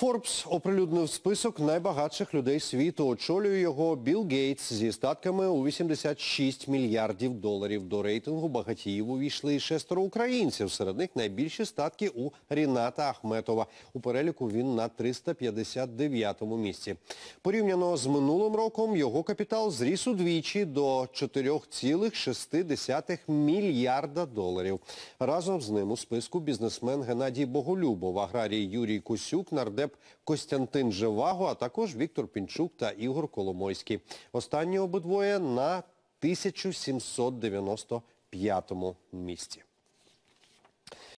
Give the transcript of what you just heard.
Форбс оприлюднив список найбагатших людей світу. Очолює його Білл Гейтс зі статками у 86 мільярдів доларів. До рейтингу багатіїв увійшли і шестеро українців. Серед них найбільші статки у Ріната Ахметова. У переліку він на 359-му місці. Порівняно з минулим роком його капітал зріс удвічі до 4,6 мільярда доларів. Разом з ним у списку бізнесмен Геннадій Боголюбов, аграрій Юрій Кусюк, нардеп Нардеп Костянтин Живаго, а також Віктор Пінчук та Ігор Коломойський. Останні обидвоє на 1795 місці.